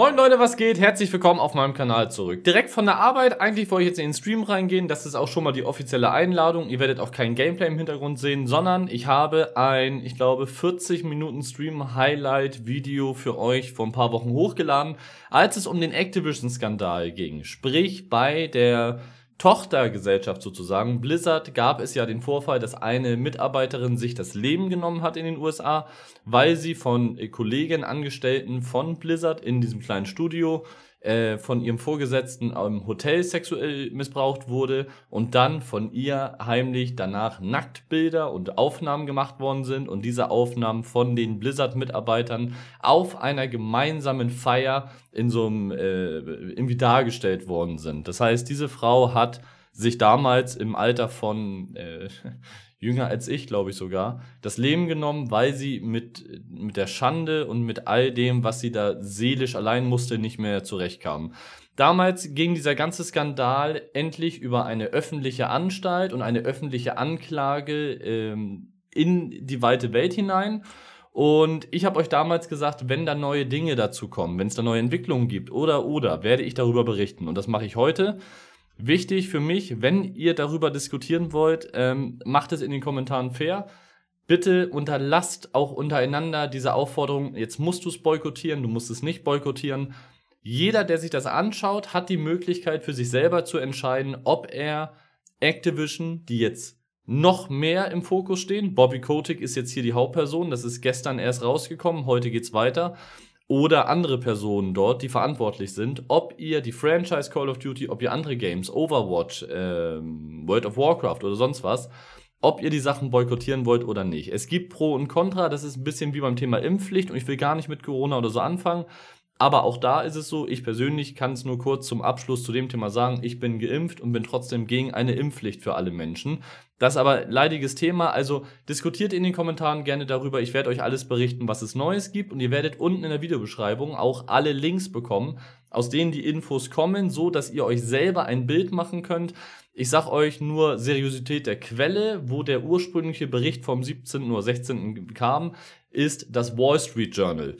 Moin Leute, was geht? Herzlich willkommen auf meinem Kanal zurück. Direkt von der Arbeit, eigentlich wollte ich jetzt in den Stream reingehen, das ist auch schon mal die offizielle Einladung. Ihr werdet auch kein Gameplay im Hintergrund sehen, sondern ich habe ein, ich glaube, 40 Minuten Stream Highlight Video für euch vor ein paar Wochen hochgeladen, als es um den Activision Skandal ging. Sprich, bei der Tochtergesellschaft sozusagen, Blizzard, gab es ja den Vorfall, dass eine Mitarbeiterin sich das Leben genommen hat in den USA, weil sie von Kollegen, Angestellten von Blizzard in diesem kleinen Studio äh, von ihrem Vorgesetzten im Hotel sexuell missbraucht wurde und dann von ihr heimlich danach Nacktbilder und Aufnahmen gemacht worden sind und diese Aufnahmen von den Blizzard-Mitarbeitern auf einer gemeinsamen Feier in so einem äh, irgendwie dargestellt worden sind. Das heißt, diese Frau hat sich damals im Alter von äh, jünger als ich, glaube ich sogar, das Leben genommen, weil sie mit, mit der Schande und mit all dem, was sie da seelisch allein musste, nicht mehr zurechtkam. Damals ging dieser ganze Skandal endlich über eine öffentliche Anstalt und eine öffentliche Anklage ähm, in die weite Welt hinein. Und ich habe euch damals gesagt, wenn da neue Dinge dazu kommen, wenn es da neue Entwicklungen gibt oder oder, werde ich darüber berichten. Und das mache ich heute. Wichtig für mich, wenn ihr darüber diskutieren wollt, ähm, macht es in den Kommentaren fair. Bitte unterlasst auch untereinander diese Aufforderung, jetzt musst du es boykottieren, du musst es nicht boykottieren. Jeder, der sich das anschaut, hat die Möglichkeit für sich selber zu entscheiden, ob er Activision, die jetzt noch mehr im Fokus stehen. Bobby Kotick ist jetzt hier die Hauptperson, das ist gestern erst rausgekommen, heute geht's weiter oder andere Personen dort, die verantwortlich sind, ob ihr die Franchise Call of Duty, ob ihr andere Games, Overwatch, ähm, World of Warcraft oder sonst was, ob ihr die Sachen boykottieren wollt oder nicht. Es gibt Pro und Contra, das ist ein bisschen wie beim Thema Impfpflicht und ich will gar nicht mit Corona oder so anfangen. Aber auch da ist es so, ich persönlich kann es nur kurz zum Abschluss zu dem Thema sagen, ich bin geimpft und bin trotzdem gegen eine Impfpflicht für alle Menschen. Das ist aber ein leidiges Thema, also diskutiert in den Kommentaren gerne darüber. Ich werde euch alles berichten, was es Neues gibt und ihr werdet unten in der Videobeschreibung auch alle Links bekommen, aus denen die Infos kommen, so dass ihr euch selber ein Bild machen könnt. Ich sag euch nur Seriosität der Quelle, wo der ursprüngliche Bericht vom 17. oder 16. kam, ist das Wall Street Journal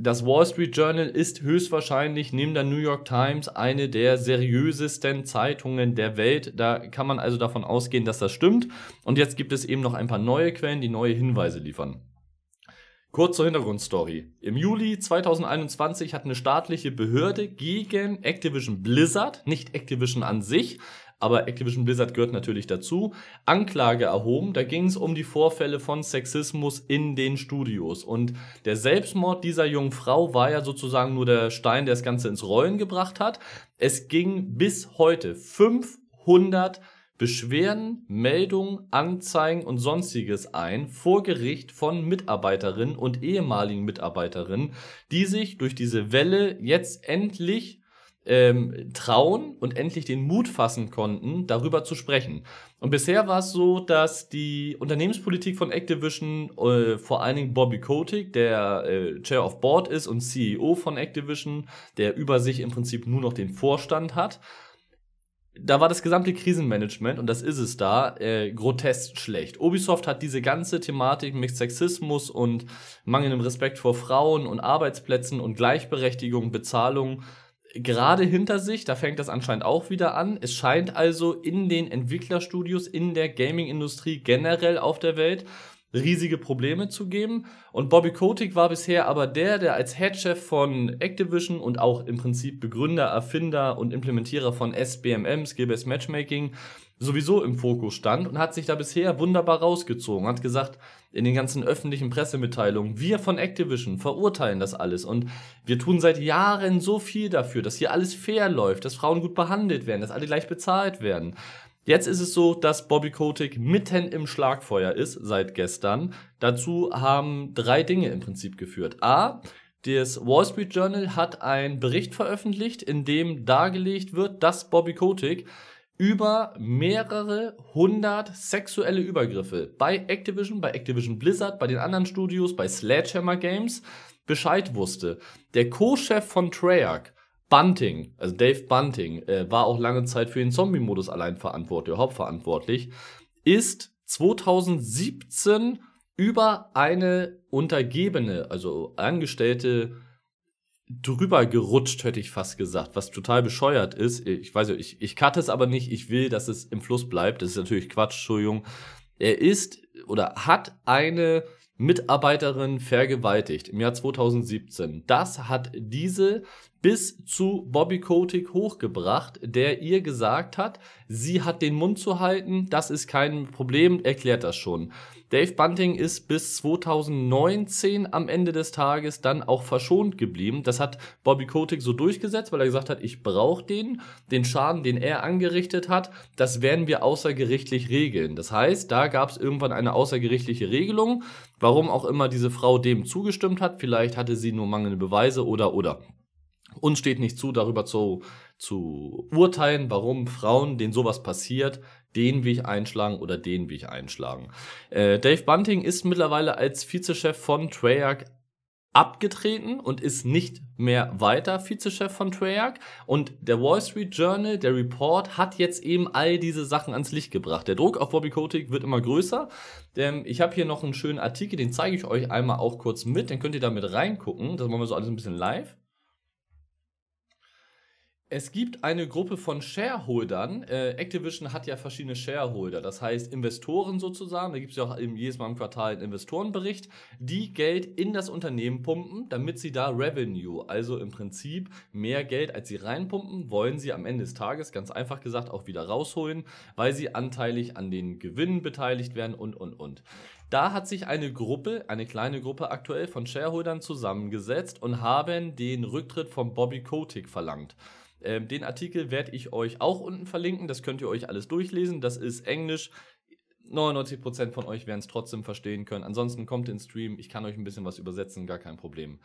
das Wall Street Journal ist höchstwahrscheinlich neben der New York Times eine der seriösesten Zeitungen der Welt. Da kann man also davon ausgehen, dass das stimmt. Und jetzt gibt es eben noch ein paar neue Quellen, die neue Hinweise liefern. Kurz zur Hintergrundstory. Im Juli 2021 hat eine staatliche Behörde gegen Activision Blizzard, nicht Activision an sich, aber Activision Blizzard gehört natürlich dazu, Anklage erhoben. Da ging es um die Vorfälle von Sexismus in den Studios. Und der Selbstmord dieser jungen Frau war ja sozusagen nur der Stein, der das Ganze ins Rollen gebracht hat. Es ging bis heute 500 Beschwerden, Meldungen, Anzeigen und sonstiges ein vor Gericht von Mitarbeiterinnen und ehemaligen Mitarbeiterinnen, die sich durch diese Welle jetzt endlich ähm, trauen und endlich den Mut fassen konnten, darüber zu sprechen. Und bisher war es so, dass die Unternehmenspolitik von Activision, äh, vor allen Dingen Bobby Kotick, der äh, Chair of Board ist und CEO von Activision, der über sich im Prinzip nur noch den Vorstand hat, da war das gesamte Krisenmanagement, und das ist es da, äh, grotesk schlecht. Ubisoft hat diese ganze Thematik mit Sexismus und mangelndem Respekt vor Frauen und Arbeitsplätzen und Gleichberechtigung, Bezahlung gerade hinter sich. Da fängt das anscheinend auch wieder an. Es scheint also in den Entwicklerstudios, in der Gaming-Industrie generell auf der Welt riesige Probleme zu geben. Und Bobby Kotick war bisher aber der, der als Headchef von Activision und auch im Prinzip Begründer, Erfinder und Implementierer von SBMMs, GBS Matchmaking, sowieso im Fokus stand und hat sich da bisher wunderbar rausgezogen. Hat gesagt, in den ganzen öffentlichen Pressemitteilungen, wir von Activision verurteilen das alles und wir tun seit Jahren so viel dafür, dass hier alles fair läuft, dass Frauen gut behandelt werden, dass alle gleich bezahlt werden. Jetzt ist es so, dass Bobby Kotick mitten im Schlagfeuer ist seit gestern. Dazu haben drei Dinge im Prinzip geführt. A, das Wall Street Journal hat einen Bericht veröffentlicht, in dem dargelegt wird, dass Bobby Kotick über mehrere hundert sexuelle Übergriffe bei Activision, bei Activision Blizzard, bei den anderen Studios, bei Sledgehammer Games Bescheid wusste. Der Co-Chef von Treyarch, Bunting, also Dave Bunting, äh, war auch lange Zeit für den Zombie-Modus allein verantwortlich, hauptverantwortlich, ist 2017 über eine Untergebene, also Angestellte drüber gerutscht, hätte ich fast gesagt, was total bescheuert ist. Ich weiß nicht, ich, ich cutte es aber nicht, ich will, dass es im Fluss bleibt. Das ist natürlich Quatsch, Entschuldigung. Er ist oder hat eine Mitarbeiterin vergewaltigt im Jahr 2017. Das hat diese bis zu Bobby Kotick hochgebracht, der ihr gesagt hat, sie hat den Mund zu halten, das ist kein Problem, erklärt das schon. Dave Bunting ist bis 2019 am Ende des Tages dann auch verschont geblieben. Das hat Bobby Kotick so durchgesetzt, weil er gesagt hat, ich brauche den, den Schaden, den er angerichtet hat, das werden wir außergerichtlich regeln. Das heißt, da gab es irgendwann eine außergerichtliche Regelung, warum auch immer diese Frau dem zugestimmt hat, vielleicht hatte sie nur mangelnde Beweise oder oder. Uns steht nicht zu, darüber zu, zu urteilen, warum Frauen, denen sowas passiert, den Weg einschlagen oder den Weg einschlagen. Äh, Dave Bunting ist mittlerweile als Vizechef von Treyarch abgetreten und ist nicht mehr weiter Vizechef von Treyarch. Und der Wall Street Journal, der Report, hat jetzt eben all diese Sachen ans Licht gebracht. Der Druck auf Bobby Kotick wird immer größer. Ähm, ich habe hier noch einen schönen Artikel, den zeige ich euch einmal auch kurz mit. Dann könnt ihr damit reingucken. Das machen wir so alles ein bisschen live. Es gibt eine Gruppe von Shareholdern. Äh, Activision hat ja verschiedene Shareholder, das heißt Investoren sozusagen. Da gibt es ja auch jedes Mal im Quartal einen Investorenbericht, die Geld in das Unternehmen pumpen, damit sie da Revenue, also im Prinzip mehr Geld, als sie reinpumpen, wollen sie am Ende des Tages, ganz einfach gesagt, auch wieder rausholen, weil sie anteilig an den Gewinnen beteiligt werden und, und, und. Da hat sich eine Gruppe, eine kleine Gruppe aktuell von Shareholdern zusammengesetzt und haben den Rücktritt von Bobby Kotick verlangt. Ähm, den Artikel werde ich euch auch unten verlinken, das könnt ihr euch alles durchlesen. Das ist Englisch. 99% von euch werden es trotzdem verstehen können. Ansonsten kommt in Stream, ich kann euch ein bisschen was übersetzen, gar kein Problem.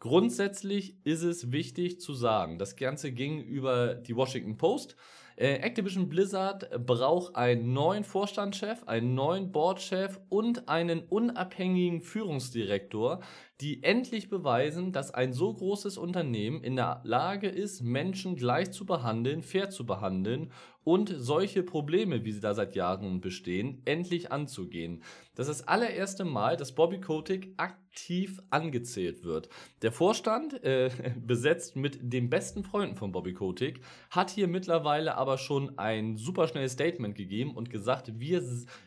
Grundsätzlich ist es wichtig zu sagen, das Ganze ging über die Washington Post. Äh, Activision Blizzard braucht einen neuen Vorstandschef, einen neuen Boardchef und einen unabhängigen Führungsdirektor, die endlich beweisen, dass ein so großes Unternehmen in der Lage ist, Menschen gleich zu behandeln, fair zu behandeln und solche Probleme, wie sie da seit Jahren bestehen, endlich anzugehen. Das ist das allererste Mal, dass Bobby Kotick aktiv angezählt wird. Der Vorstand, äh, besetzt mit den besten Freunden von Bobby Kotick, hat hier mittlerweile aber schon ein superschnelles Statement gegeben und gesagt, wir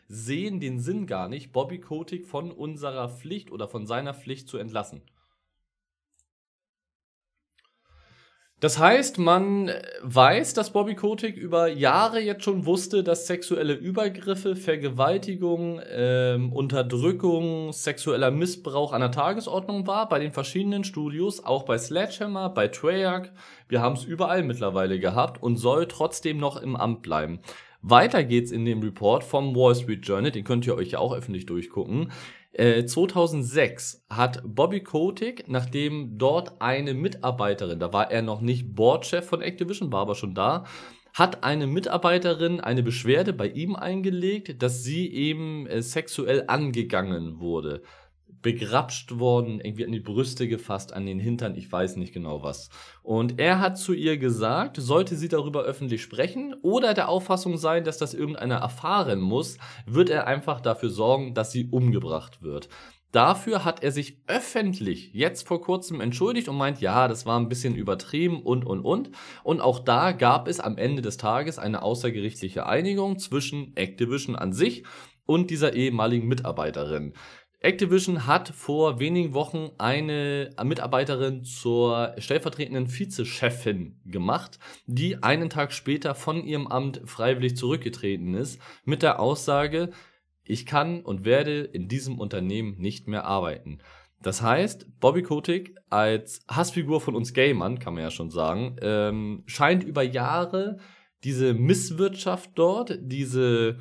sehen den Sinn gar nicht, Bobby Kotick von unserer Pflicht oder von seiner Pflicht zu entlassen. Das heißt, man weiß, dass Bobby Kotick über Jahre jetzt schon wusste, dass sexuelle Übergriffe, Vergewaltigung, ähm, Unterdrückung, sexueller Missbrauch an der Tagesordnung war, bei den verschiedenen Studios, auch bei Sledgehammer, bei Treyarch. Wir haben es überall mittlerweile gehabt und soll trotzdem noch im Amt bleiben. Weiter geht's in dem Report vom Wall Street Journal, den könnt ihr euch ja auch öffentlich durchgucken. 2006 äh, hat Bobby Kotick, nachdem dort eine Mitarbeiterin, da war er noch nicht Boardchef von Activision, war aber schon da, hat eine Mitarbeiterin eine Beschwerde bei ihm eingelegt, dass sie eben äh, sexuell angegangen wurde begrapscht worden, irgendwie an die Brüste gefasst, an den Hintern, ich weiß nicht genau was. Und er hat zu ihr gesagt, sollte sie darüber öffentlich sprechen oder der Auffassung sein, dass das irgendeiner erfahren muss, wird er einfach dafür sorgen, dass sie umgebracht wird. Dafür hat er sich öffentlich jetzt vor kurzem entschuldigt und meint, ja, das war ein bisschen übertrieben und, und, und. Und auch da gab es am Ende des Tages eine außergerichtliche Einigung zwischen Activision an sich und dieser ehemaligen Mitarbeiterin. Activision hat vor wenigen Wochen eine Mitarbeiterin zur stellvertretenden Vizechefin gemacht, die einen Tag später von ihrem Amt freiwillig zurückgetreten ist, mit der Aussage, ich kann und werde in diesem Unternehmen nicht mehr arbeiten. Das heißt, Bobby Kotick als Hassfigur von uns Gamern, kann man ja schon sagen, ähm, scheint über Jahre diese Misswirtschaft dort, diese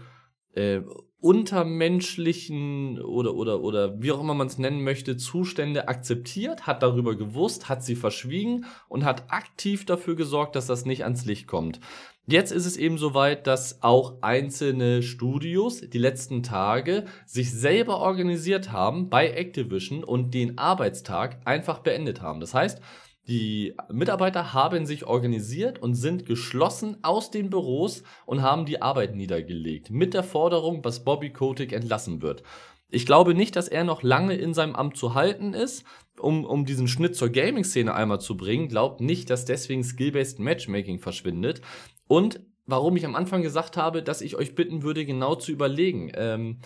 äh, untermenschlichen oder, oder, oder wie auch immer man es nennen möchte, Zustände akzeptiert, hat darüber gewusst, hat sie verschwiegen und hat aktiv dafür gesorgt, dass das nicht ans Licht kommt. Jetzt ist es eben soweit, dass auch einzelne Studios die letzten Tage sich selber organisiert haben bei Activision und den Arbeitstag einfach beendet haben. Das heißt, die Mitarbeiter haben sich organisiert und sind geschlossen aus den Büros und haben die Arbeit niedergelegt, mit der Forderung, dass Bobby Kotick entlassen wird. Ich glaube nicht, dass er noch lange in seinem Amt zu halten ist. Um, um diesen Schnitt zur Gaming-Szene einmal zu bringen, glaubt nicht, dass deswegen Skill-Based Matchmaking verschwindet. Und warum ich am Anfang gesagt habe, dass ich euch bitten würde, genau zu überlegen, ähm,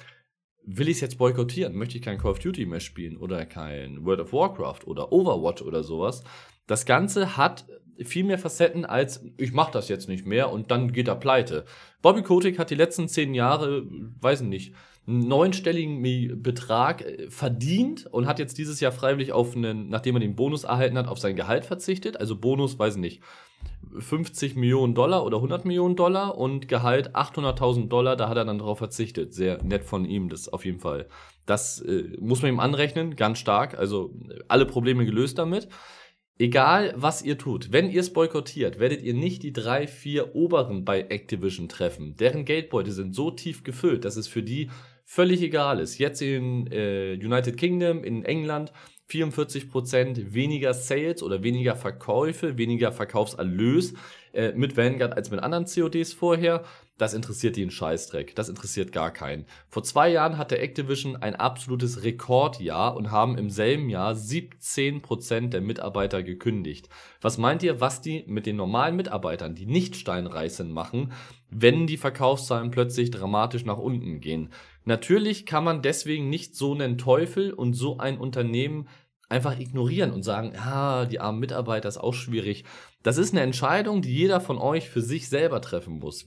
will ich es jetzt boykottieren? Möchte ich kein Call of Duty mehr spielen oder kein World of Warcraft oder Overwatch oder sowas? Das Ganze hat viel mehr Facetten als ich mache das jetzt nicht mehr und dann geht er pleite. Bobby Kotick hat die letzten zehn Jahre, weiß nicht, einen neunstelligen Betrag äh, verdient und hat jetzt dieses Jahr freiwillig auf einen, nachdem er den Bonus erhalten hat, auf sein Gehalt verzichtet. Also Bonus, weiß nicht, 50 Millionen Dollar oder 100 Millionen Dollar und Gehalt 800.000 Dollar, da hat er dann darauf verzichtet. Sehr nett von ihm, das auf jeden Fall. Das äh, muss man ihm anrechnen, ganz stark. Also äh, alle Probleme gelöst damit. Egal, was ihr tut, wenn ihr es boykottiert, werdet ihr nicht die drei, vier Oberen bei Activision treffen. Deren Geldbeute sind so tief gefüllt, dass es für die völlig egal ist. Jetzt in äh, United Kingdom, in England, 44% weniger Sales oder weniger Verkäufe, weniger Verkaufserlös äh, mit Vanguard als mit anderen CODs vorher. Das interessiert die Scheißdreck. Das interessiert gar keinen. Vor zwei Jahren hatte Activision ein absolutes Rekordjahr und haben im selben Jahr 17% der Mitarbeiter gekündigt. Was meint ihr, was die mit den normalen Mitarbeitern, die nicht steinreich sind, machen, wenn die Verkaufszahlen plötzlich dramatisch nach unten gehen? Natürlich kann man deswegen nicht so einen Teufel und so ein Unternehmen einfach ignorieren und sagen, ah, die armen Mitarbeiter ist auch schwierig. Das ist eine Entscheidung, die jeder von euch für sich selber treffen muss.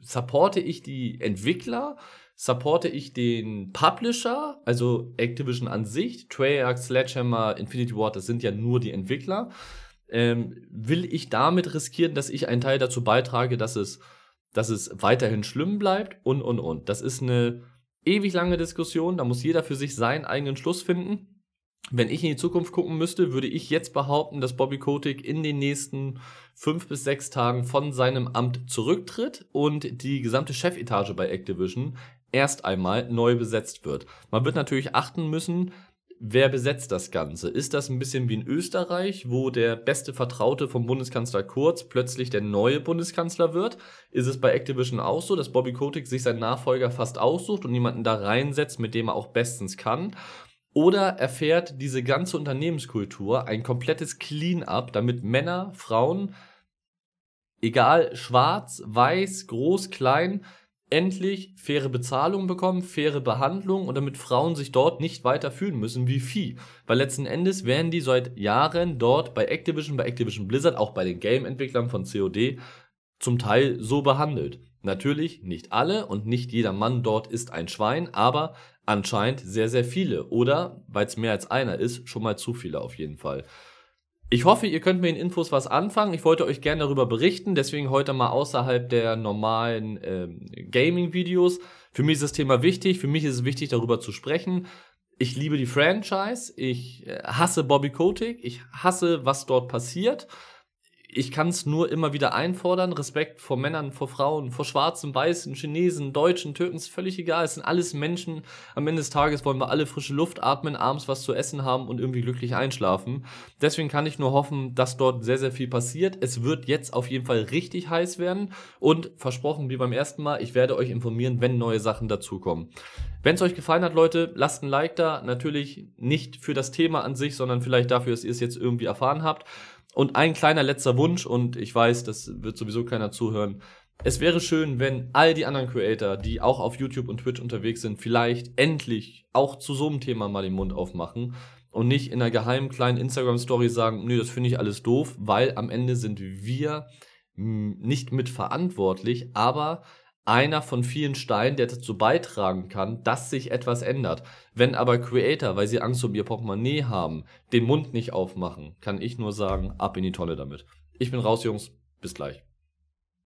Supporte ich die Entwickler? Supporte ich den Publisher, also Activision an sich, Treyarch, Sledgehammer, Infinity Ward, das sind ja nur die Entwickler. Ähm, will ich damit riskieren, dass ich einen Teil dazu beitrage, dass es, dass es weiterhin schlimm bleibt und, und, und. Das ist eine ewig lange Diskussion, da muss jeder für sich seinen eigenen Schluss finden wenn ich in die Zukunft gucken müsste, würde ich jetzt behaupten, dass Bobby Kotick in den nächsten fünf bis sechs Tagen von seinem Amt zurücktritt und die gesamte Chefetage bei Activision erst einmal neu besetzt wird. Man wird natürlich achten müssen, wer besetzt das Ganze? Ist das ein bisschen wie in Österreich, wo der beste Vertraute vom Bundeskanzler Kurz plötzlich der neue Bundeskanzler wird? Ist es bei Activision auch so, dass Bobby Kotick sich seinen Nachfolger fast aussucht und jemanden da reinsetzt, mit dem er auch bestens kann? Oder erfährt diese ganze Unternehmenskultur ein komplettes Clean-up, damit Männer, Frauen, egal schwarz, weiß, groß, klein, endlich faire Bezahlung bekommen, faire Behandlung und damit Frauen sich dort nicht weiter fühlen müssen wie Vieh. Weil letzten Endes werden die seit Jahren dort bei Activision, bei Activision Blizzard, auch bei den Game-Entwicklern von COD zum Teil so behandelt. Natürlich nicht alle und nicht jeder Mann dort ist ein Schwein, aber anscheinend sehr, sehr viele. Oder, weil es mehr als einer ist, schon mal zu viele auf jeden Fall. Ich hoffe, ihr könnt mir in Infos was anfangen. Ich wollte euch gerne darüber berichten, deswegen heute mal außerhalb der normalen ähm, Gaming-Videos. Für mich ist das Thema wichtig, für mich ist es wichtig, darüber zu sprechen. Ich liebe die Franchise, ich äh, hasse Bobby Kotick, ich hasse, was dort passiert ich kann es nur immer wieder einfordern. Respekt vor Männern, vor Frauen, vor Schwarzen, Weißen, Chinesen, Deutschen, Türken, ist völlig egal. Es sind alles Menschen. Am Ende des Tages wollen wir alle frische Luft atmen, abends was zu essen haben und irgendwie glücklich einschlafen. Deswegen kann ich nur hoffen, dass dort sehr, sehr viel passiert. Es wird jetzt auf jeden Fall richtig heiß werden. Und versprochen, wie beim ersten Mal, ich werde euch informieren, wenn neue Sachen dazukommen. Wenn es euch gefallen hat, Leute, lasst ein Like da. Natürlich nicht für das Thema an sich, sondern vielleicht dafür, dass ihr es jetzt irgendwie erfahren habt. Und ein kleiner letzter Wunsch, und ich weiß, das wird sowieso keiner zuhören. Es wäre schön, wenn all die anderen Creator, die auch auf YouTube und Twitch unterwegs sind, vielleicht endlich auch zu so einem Thema mal den Mund aufmachen und nicht in einer geheimen kleinen Instagram-Story sagen, nö, das finde ich alles doof, weil am Ende sind wir hm, nicht mitverantwortlich, aber einer von vielen Steinen, der dazu beitragen kann, dass sich etwas ändert. Wenn aber Creator, weil sie Angst um ihr Portemonnaie haben, den Mund nicht aufmachen, kann ich nur sagen, ab in die Tonne damit. Ich bin raus, Jungs. Bis gleich.